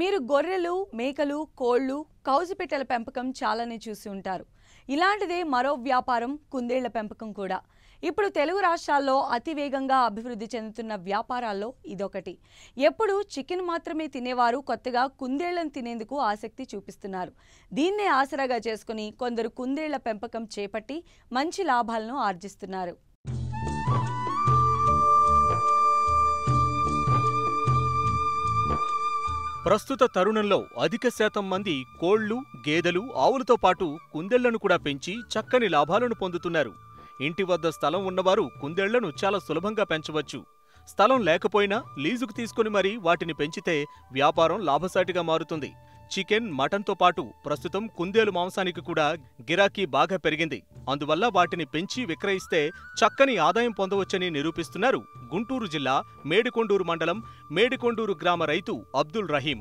మీరు గొర్రెలు మేకలు కోళ్ళు కౌజుపెట్టెల పెంపకం చాలానే చూసి ఉంటారు ఇలాంటిదే మరో వ్యాపారం కుందేళ్ల పెంపకం కూడా ఇప్పుడు తెలుగు రాష్ట్రాల్లో అతివేగంగా అభివృద్ధి చెందుతున్న వ్యాపారాల్లో ఇదొకటి ఎప్పుడు చికెన్ మాత్రమే తినేవారు కొత్తగా కుందేళ్లను తినేందుకు ఆసక్తి చూపిస్తున్నారు దీన్నే ఆసరాగా చేసుకుని కొందరు కుందేళ్ల పెంపకం చేపట్టి మంచి లాభాలను ఆర్జిస్తున్నారు ప్రస్తుత తరుణంలో అధిక శాతం మంది కోళ్లు గేదెలు ఆవులతో పాటు కుందేళ్లను కూడా పెంచి చక్కని లాభాలను పొందుతున్నారు ఇంటి వద్ద స్థలం ఉన్నవారు కుందేళ్లను చాలా సులభంగా పెంచవచ్చు స్థలం లేకపోయినా లీజుకు తీసుకుని మరీ వాటిని పెంచితే వ్యాపారం లాభసాటిగా మారుతుంది చికెన్ మటన్తో పాటు ప్రస్తుతం కుందేలు మాంసానికి కూడా గిరాకీ బాగా పెరిగింది అందువల్ల వాటిని పెంచి విక్రయిస్తే చక్కని ఆదాయం పొందవచ్చని నిరూపిస్తున్నారు గుంటూరు జిల్లా మేడికొండూరు మండలం మేడికొండూరు గ్రామ రైతు అబ్దుల్ రహీం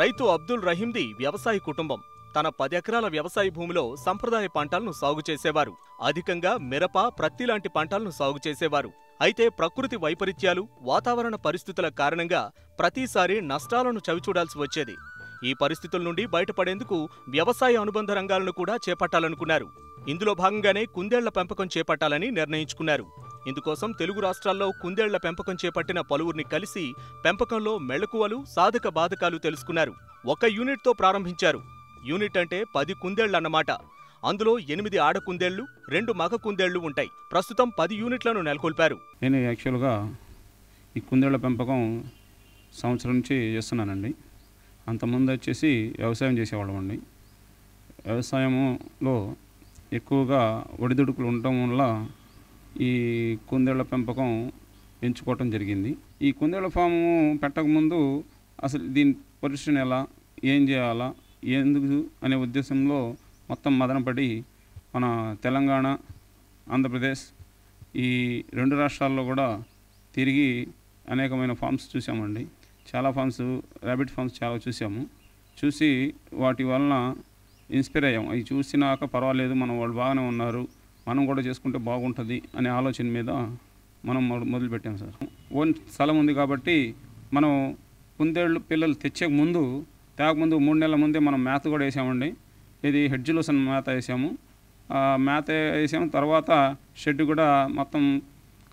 రైతు అబ్దుల్ రహీంది వ్యవసాయ కుటుంబం తన పది ఎకరాల వ్యవసాయ భూమిలో సంప్రదాయ పంటలను సాగు చేసేవారు అధికంగా మిరప ప్రత్తి లాంటి పంటలను సాగు చేసేవారు అయితే ప్రకృతి వైపరీత్యాలు వాతావరణ పరిస్థితుల కారణంగా ప్రతిసారి నష్టాలను చవిచూడాల్సి వచ్చేది ఈ పరిస్థితుల నుండి బయటపడేందుకు వ్యవసాయ అనుబంధ రంగాలను కూడా చేపట్టాలనుకున్నారు ఇందులో భాగంగానే కుందేళ్ల పెంపకం చేపట్టాలని నిర్ణయించుకున్నారు ఇందుకోసం తెలుగు రాష్ట్రాల్లో కుందేళ్ల పెంపకం చేపట్టిన పలువురిని కలిసి పెంపకంలో మెళకువలు సాధక బాధకాలు తెలుసుకున్నారు ఒక యూనిట్తో ప్రారంభించారు యూనిట్ అంటే పది కుందేళ్లన్నమాట అందులో ఎనిమిది ఆడ కుందేళ్లు రెండు మగ కుందేళ్లు ఉంటాయి ప్రస్తుతం పది యూనిట్లను నెలకొల్పారు నేను యాక్చువల్గా ఈ కుందేళ్ల పెంపకం సంవత్సరం నుంచి చేస్తున్నానండి అంతకుముందు వచ్చేసి వ్యవసాయం చేసేవాళ్ళం అండి వ్యవసాయంలో ఎక్కువగా ఒడిదుడుకులు ఉండటం వల్ల ఈ కుందేళ్ల పెంపకం ఎంచుకోవటం జరిగింది ఈ కుందేళ్ల ఫాము పెట్టకముందు అసలు దీని పొజిషన్ ఎలా ఏం చేయాలా ఎందుకు అనే ఉద్దేశంలో మొత్తం మదనపడి మన తెలంగాణ ఆంధ్రప్రదేశ్ ఈ రెండు రాష్ట్రాల్లో కూడా తిరిగి అనేకమైన ఫామ్స్ చూసామండి చాలా ఫామ్స్ ర్యాబిట్ ఫామ్స్ చాలా చూసాము చూసి వాటి వలన ఇన్స్పైర్ అయ్యాము అవి చూసినాక పర్వాలేదు మనం వాళ్ళు బాగానే ఉన్నారు మనం కూడా చేసుకుంటే బాగుంటుంది అనే ఆలోచన మీద మనం మొదలుపెట్టాము సార్ ఓన్ స్థలం ఉంది కాబట్టి మనం కుందేళ్ళు పిల్లలు తెచ్చే ముందు తేకముందు మూడు నెలల ముందే మనం మ్యాథ్ కూడా వేసామండి ఇది హెడ్ జులూసన్ మ్యాథ్ వేసాము మ్యాథ్ వేసాము తర్వాత షెడ్ కూడా మొత్తం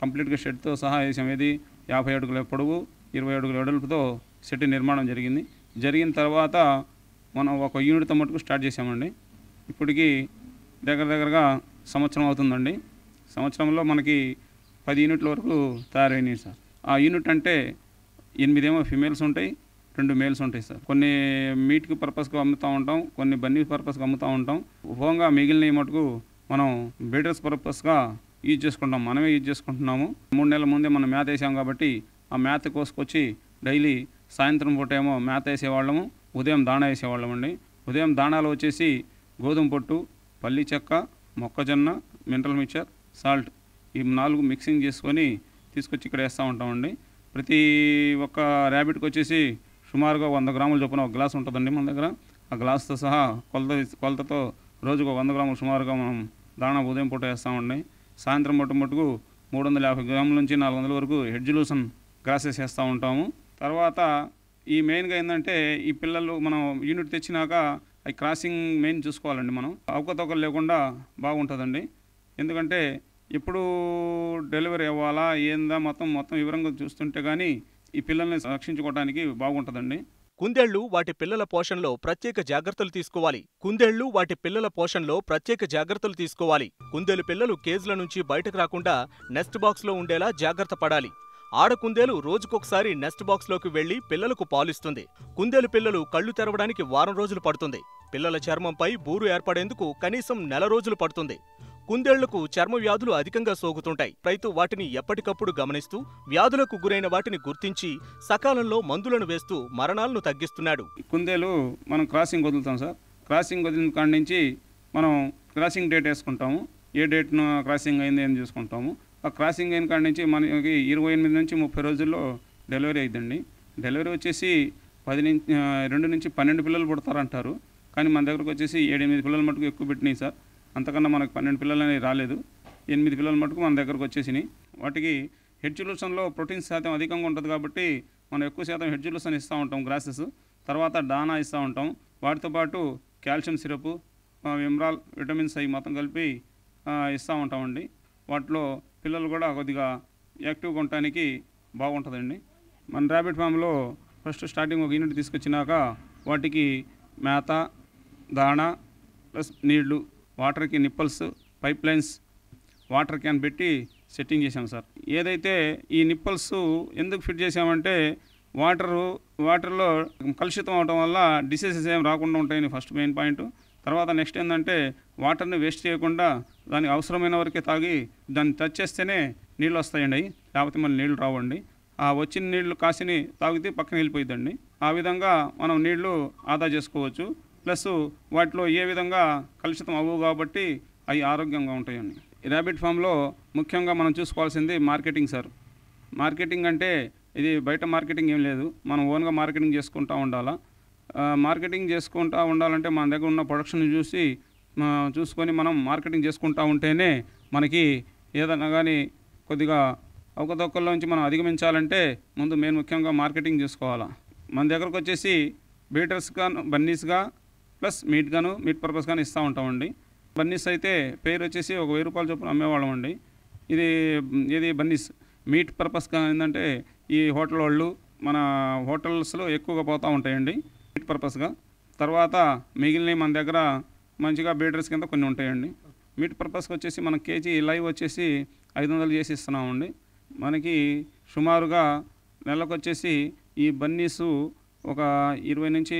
కంప్లీట్గా షెడ్తో సహా వేసాము ఇది యాభై అడుగుల పొడవు ఇరవై అడుగుల వెడల్పుతో షెడ్ నిర్మాణం జరిగింది జరిగిన తర్వాత మనం ఒక యూనిట్తో మటుకు స్టార్ట్ చేసామండి ఇప్పటికి దగ్గర దగ్గరగా సంవత్సరం అవుతుందండి సంవత్సరంలో మనకి పది యూనిట్ల వరకు తయారైనాయి సార్ ఆ యూనిట్ అంటే ఎనిమిదేమో ఫిమేల్స్ ఉంటాయి రెండు మేల్స్ ఉంటాయి సార్ కొన్ని మీట్ పర్పస్కి అమ్ముతూ ఉంటాం కొన్ని బన్నీ పర్పస్కి అమ్ముతూ ఉంటాం హోంగా మిగిలిన మటుకు మనం బీటర్స్ పర్పస్గా యూజ్ చేసుకుంటాం మనమే యూజ్ చేసుకుంటున్నాము మూడు నెలల ముందే మనం మేత వేసాం కాబట్టి ఆ మేత కోసుకొచ్చి డైలీ సాయంత్రం పూట ఏమో మేత వేసేవాళ్ళము ఉదయం దాణా వేసేవాళ్ళం అండి ఉదయం దాణాలు వచ్చేసి గోధుమ పొట్టు పల్లి చెక్క మొక్కజొన్న మినరల్ మిక్చర్ సాల్ట్ ఈ నాలుగు మిక్సింగ్ చేసుకొని తీసుకొచ్చి ఇక్కడ వేస్తూ ఉంటామండి ప్రతి ఒక్క ర్యాబిట్కి వచ్చేసి సుమారుగా వంద గ్రాములు చొప్పున ఒక గ్లాస్ ఉంటుందండి మన దగ్గర ఆ గ్లాస్తో సహా కొలత కొలతతో రోజుకు వంద గ్రాములు సుమారుగా మనం దాణా ఉదయం పూట వేస్తామండి సాయంత్రం పూట మటుకు మూడు వందల యాభై గ్రాముల నుంచి నాలుగు వందల వరకు హెడ్జులూసన్ గ్రాసెస్ వేస్తూ ఉంటాము తర్వాత ఈ మెయిన్గా ఏంటంటే ఈ పిల్లలు మనం యూనిట్ తెచ్చినాక అవి క్రాసింగ్ మెయిన్ చూసుకోవాలండి మనం అవకతవకలు లేకుండా బాగుంటుందండి ఎందుకంటే ఎప్పుడు డెలివరీ అవ్వాలా ఏందా మొత్తం మొత్తం వివరంగా చూస్తుంటే కానీ ఈ పిల్లల్ని రక్షించుకోవడానికి బాగుంటుందండి కుందేళ్లు వాటి పిల్లల పోషణలో ప్రత్యేక జాగ్రత్తలు తీసుకోవాలి కుందేళ్లు వాటి పిల్లల పోషణలో ప్రత్యేక జాగ్రత్తలు తీసుకోవాలి కుందేలు పిల్లలు కేజ్ల నుంచి బయటకు రాకుండా నెస్ట్ బాక్స్లో ఉండేలా జాగ్రత్త పడాలి ఆడ కుందేలు రోజుకొకసారి నెస్ట్ బాక్స్లోకి వెళ్లి పిల్లలకు పాలిస్తుంది కుందేలు పిల్లలు కళ్ళు తెరవడానికి వారం రోజులు పడుతుంది పిల్లల చర్మంపై బూరు ఏర్పడేందుకు కనీసం నెల రోజులు పడుతుంది కుందేళ్లకు చర్మ వ్యాధులు అధికంగా సోకుతుంటాయి రైతు వాటిని ఎప్పటికప్పుడు గమనిస్తూ వ్యాధులకు గురైన వాటిని గుర్తించి సకాలంలో మందులను వేస్తూ మరణాలను తగ్గిస్తున్నాడు కుందేలు మనం క్రాసింగ్ వదులుతాం సార్ క్రాసింగ్ వదిలిన కాడి నుంచి మనం క్రాసింగ్ డేట్ వేసుకుంటాము ఏ డేట్ను క్రాసింగ్ అయింది అని చూసుకుంటాము ఆ క్రాసింగ్ అయిన కాడి నుంచి మనకి ఇరవై ఎనిమిది నుంచి ముప్పై రోజుల్లో డెలివరీ అయిద్దండి డెలివరీ వచ్చేసి పది నుంచి రెండు నుంచి పన్నెండు పిల్లలు పుడతారంటారు కానీ మన దగ్గరకు వచ్చేసి ఏడెనిమిది పిల్లలు మటుకు ఎక్కువ పెట్టినాయి సార్ అంతకన్నా మనకు పన్నెండు పిల్లలు అనేవి రాలేదు ఎనిమిది పిల్లలు మటుకు మన దగ్గరకు వచ్చేసినాయి వాటికి హెడ్ చిలుసన్లో ప్రోటీన్ శాతం అధికంగా ఉంటుంది కాబట్టి మనం ఎక్కువ శాతం హెడ్ చిలుసన్ ఇస్తూ ఉంటాం గ్రాసెస్ తర్వాత డానా ఇస్తూ ఉంటాం వాటితో పాటు కాల్షియం సిరప్ విమ్రాల్ విటమిన్స్ అవి మొత్తం కలిపి ఇస్తూ ఉంటామండి వాటిలో పిల్లలు కూడా కొద్దిగా యాక్టివ్గా ఉండటానికి బాగుంటుందండి మన ర్యాబిట్ ఫామ్లో ఫస్ట్ స్టార్టింగ్ ఒక యూనిట్ తీసుకొచ్చినాక వాటికి మేత దాణ ప్లస్ నీళ్లు వాటర్కి nipples pipe lines water can పెట్టి సెట్టింగ్ చేశాం సార్ ఏదైతే ఈ నిప్పల్స్ ఎందుకు ఫిట్ చేసామంటే వాటరు వాటర్లో కలుషితం అవడం వల్ల డిసీజెస్ ఏం రాకుండా ఉంటాయని ఫస్ట్ మెయిన్ పాయింట్ తర్వాత నెక్స్ట్ ఏంటంటే వాటర్ని వేస్ట్ చేయకుండా దానికి అవసరమైన వరకే తాగి దాన్ని టచ్ చేస్తేనే నీళ్ళు వస్తాయండి లేకపోతే మళ్ళీ నీళ్ళు రావండి ఆ వచ్చిన నీళ్లు కాసిని తాగితే పక్కన వెళ్ళిపోయిందండి ఆ విధంగా మనం నీళ్లు ఆదా చేసుకోవచ్చు ప్లస్ వాటిలో ఏ విధంగా కలుషితం అవ్వవు కాబట్టి అవి ఆరోగ్యంగా ఉంటాయండి ర్యాబిట్ ఫామ్లో ముఖ్యంగా మనం చూసుకోవాల్సింది మార్కెటింగ్ సార్ మార్కెటింగ్ అంటే ఇది బయట మార్కెటింగ్ ఏం లేదు మనం ఓన్గా మార్కెటింగ్ చేసుకుంటూ ఉండాలా మార్కెటింగ్ చేసుకుంటూ ఉండాలంటే మన దగ్గర ఉన్న ప్రొడక్షన్ చూసి చూసుకొని మనం మార్కెటింగ్ చేసుకుంటూ ఉంటేనే మనకి ఏదన్నా కానీ కొద్దిగా అవకతవకల్లో నుంచి మనం అధిగమించాలంటే ముందు మెయిన్ ముఖ్యంగా మార్కెటింగ్ చేసుకోవాలా మన దగ్గరకు వచ్చేసి బీటర్స్గా బన్నీస్గా ప్లస్ మీట్ గాను మీట్ పర్పస్ గాను ఇస్తూ ఉంటామండి బన్నీస్ అయితే పేరు వచ్చేసి ఒక వెయ్యి రూపాయలు చొప్పున అమ్మేవాళ్ళం అండి ఇది ఇది బన్నీస్ మీట్ పర్పస్గా ఏంటంటే ఈ హోటల్ వాళ్ళు మన హోటల్స్లో ఎక్కువగా పోతూ ఉంటాయండి మీట్ పర్పస్గా తర్వాత మిగిలినవి మన దగ్గర మంచిగా బీటర్స్ కింద కొన్ని ఉంటాయండి మీట్ పర్పస్కి వచ్చేసి మన కేజీ లైవ్ వచ్చేసి ఐదు వందలు చేసి ఇస్తున్నామండి మనకి సుమారుగా నెలకు వచ్చేసి ఈ బన్నీసు ఒక ఇరవై నుంచి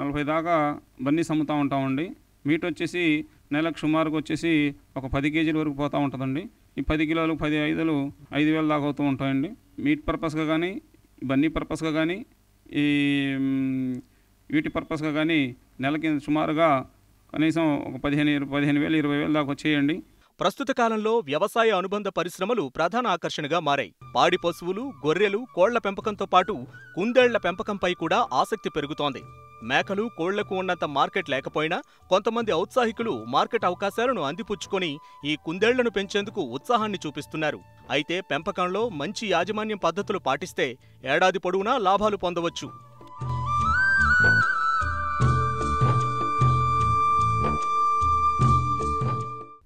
నలభై దాకా బన్నీ అమ్ముతూ ఉంటామండి మీట్ వచ్చేసి నెలకు సుమారుకు వచ్చేసి ఒక పది కేజీల వరకు పోతూ ఉంటుందండి ఈ పది కిలోలు పది ఐదులు ఐదు వేల దాకా అవుతూ ఉంటాయండి మీట్ పర్పస్గా కానీ బన్నీ పర్పస్గా కానీ ఈ వీటి పర్పస్గా కానీ నెలకి సుమారుగా కనీసం ఒక పదిహేను పదిహేను వేలు ఇరవై వేలు దాకా వచ్చేయండి ప్రస్తుత కాలంలో వ్యవసాయ అనుబంధ పరిశ్రమలు ప్రధాన ఆకర్షణగా మారాయి పాడి పశువులు గొర్రెలు కోళ్ల పెంపకంతో పాటు కుందేళ్ల పెంపకంపై కూడా ఆసక్తి పెరుగుతోంది మేకలు కోళ్లకు ఉన్నంత మార్కెట్ లేకపోయినా కొంతమంది ఔత్సాహికులు మార్కెట్ అవకాశాలను అందిపుచ్చుకొని ఈ కుందేళ్లను పెంచేందుకు ఉత్సాహాన్ని చూపిస్తున్నారు అయితే పెంపకంలో మంచి యాజమాన్యం పద్ధతులు పాటిస్తే ఏడాది పొడవునా లాభాలు పొందవచ్చు